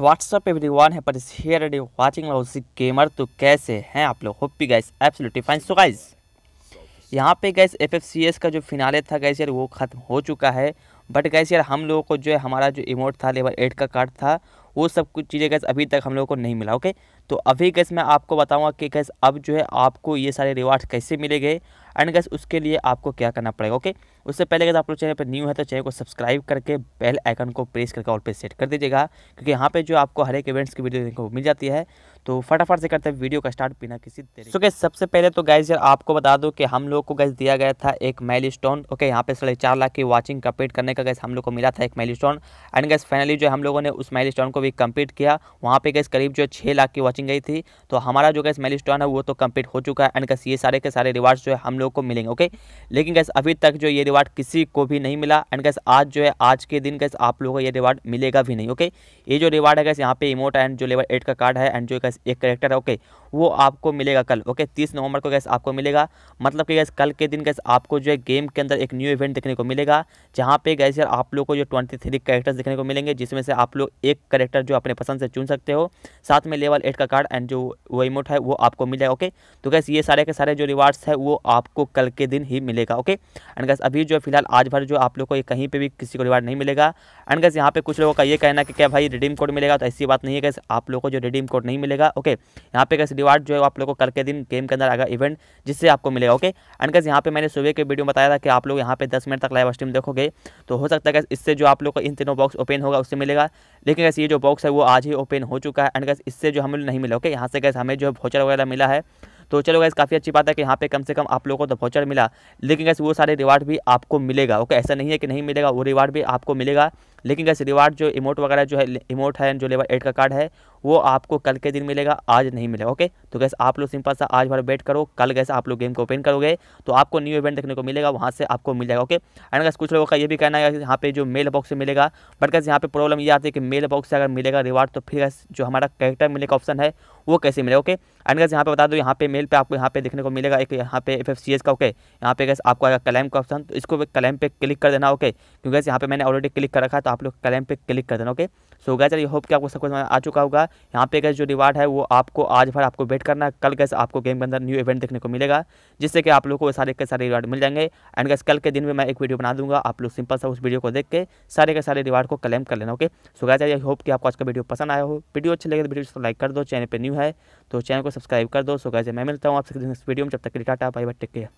WhatsApp every one है पर इस हेयर एंड वॉचिंग उसी गेमर तो कैसे हैं आप लोग hope P guys absolutely fine so guys यहाँ पे guys F F C S का जो फिनाले था गैस यार वो ख़त्म हो चुका है बट गैस यार हम लोगों को जो है हमारा जो इमोट था लेवल एट का कार्ड था वो सब कुछ चीज़ें गैस अभी तक हम लोगों को नहीं मिला ओके okay? तो अभी गैस मैं आपको बताऊंगा कि गैस अब जो है आपको ये सारे रिवार्ड कैसे मिलेंगे एंड गैस उसके लिए आपको क्या करना पड़ेगा ओके उससे पहले गैस आप लोग चैनल पर न्यू है तो चैनल को सब्सक्राइब करके बेल आइकन को प्रेस करके और पे सेट कर दीजिएगा क्योंकि यहाँ पे जो आपको हर एक इवेंट्स की वीडियो देखने को मिल जाती है तो फटाफट से करते हैं वीडियो का स्टार्ट बिना किसी देरी सो so, सबसे पहले तो गैस यार आपको बता दो कि हम लोग को गैस दिया गया था एक माइल स्टोन ओके यहाँ पे साढ़े चार लाख की वॉचिंग कंप्लीट करने का गैस हम लोग को मिला था एक माइल एंड गैस फाइनली जो हम लोगों ने उस माइल स्टोन को भी कंप्लीट किया वहाँ पे गैस करीब जो छः लाख की मैचिंग गई थी तो हमारा जो गैस मेल है वो तो कंप्लीट हो चुका है एंड कैसे ये सारे के सारे रिवार्ड्स जो है हम लोग को मिलेंगे ओके लेकिन गैस अभी तक जो ये रिवार्ड किसी को भी नहीं मिला एंड गैस आज जो है आज के दिन गैस आप लोगों को ये रिवार्ड मिलेगा भी नहीं ओके ये जो रिवार्ड है गैस यहाँ पे इमोट एंड जो लेवल एट का कार्ड है एंड जो गैस एक करेक्टर है ओके वो आपको मिलेगा कल ओके तीस नवंबर को गैस आपको मिलेगा मतलब कि गैस कल के दिन गैस आपको जो है गेम के अंदर एक न्यू इवेंट देखने को मिलेगा जहाँ पे गैस यार आप लोग को जो ट्वेंटी थ्री कैरेक्टर्स देखने को मिलेंगे जिसमें से आप लोग एक करेक्टर जो अपने पसंद से चुन सकते हो साथ में लेवल एट का कार्ड एंड जो वो इमोट है वो आपको मिल जाएगा ओके तो गैस ये सारे के सारे जो रिवार्ड्स है वो आपको कल के दिन ही मिलेगा ओके एंड गैस अभी जो फिलहाल आज भर जो आप लोग को कहीं पर भी किसी को रिवार्ड नहीं मिलेगा एंड गैस यहाँ पे कुछ लोगों का ये कहना कि क्या भाई रिडीम कोड मिलेगा तो ऐसी बात नहीं है गैस आप लोग को जो रिडीम कोड नहीं मिलेगा ओके यहाँ पे गैस रिवार्ड जो है आप लोग को कल के दिन गेम के अंदर आएगा इवेंट जिससे आपको मिलेगा ओके एंड गैस यहाँ पे मैंने सुबह के वीडियो बताया था कि आप लोग यहाँ पे दस मिनट तक लाइव स्ट्रीम देखोगे तो हो सकता है गैस इससे जो आप लोग को इन तीनों बॉक्स ओपन होगा उससे मिलेगा लेकिन गैस ये जो बॉक्स है वो आज ही ओपन हो चुका है एंड गैस इससे जो हम लोग नहीं मिला ओके यहाँ से गैस हमें जो है भोचर वगैरह मिला है तो चलो गैस काफ़ी अच्छी बात है कि यहाँ पे कम से कम आप लोगों को तो भोचर मिला लेकिन गैस वो सारे रिवार्ड भी आपको मिलेगा ओके ऐसा नहीं है कि नहीं मिलेगा वो रिवार्ड भी आपको मिलेगा लेकिन कैसे रिवार्ड जो इमोट वगैरह जो है इमोट है जो लेवल एट का कार्ड है वो आपको कल के दिन मिलेगा आज नहीं मिलेगा ओके तो कैसे आप लोग सिंपल सा आज भर वेट करो कल कैसे आप लोग गेम को ओपन करोगे तो आपको न्यू इवेंट देखने को मिलेगा वहाँ से आपको मिल जाएगा ओके एंड कैसे कुछ लोगों का ये भी कहना है यहाँ पे जो मेल बॉक्स से मिलेगा बट कैसे यहाँ पे प्रॉब्लम ये आती है कि मेल बॉक्स से अगर मिलेगा रिवार्ड तो फिर गैस जो हमारा कैरेक्टर मिलने का ऑप्शन है वो कैसे मिले ओके एंड कैसे यहाँ पे बता दो यहाँ पे मेल पर आपको यहाँ पे देखने को मिलेगा एक यहाँ पे एफ का ओके यहाँ पे गैस आपको आएगा क्लेम का ऑप्शन तो इसको क्लेम पर क्लिक कर देना ओके क्योंकि यहाँ पे मैंने ऑलरेडी क्लिक कर रखा है तो आप लोग क्लेम पे क्लिक कर देना okay so guys I hope कि आपको सब कुछ आ चुका होगा यहाँ पे गैस जो रिवार्ड है वो आपको आज भर आपको वेट करना है कल गैस आपको गेम के अंदर न्यू इवेंट देखने को मिलेगा जिससे कि आप लोग को सारे के सारे रिवार्ड मिल जाएंगे एंड गैस कल के दिन में मैं एक वीडियो बना दूंगा आप लोग सिंपल सा उस वीडियो को देख के सारे के सारे रिवार्ड को क्लेम कर लेना okay so guys I hope कि आपको आज का वीडियो पसंद आया हो वीडियो अच्छी लगे तो वीडियो को लाइक कर दो चैनल पर न्यू है तो चैनल को सब्सक्राइब कर दो सो गैस मैं मिलता हूँ आपसे वीडियो में जब तक टाटा बाई बाई टेक केयर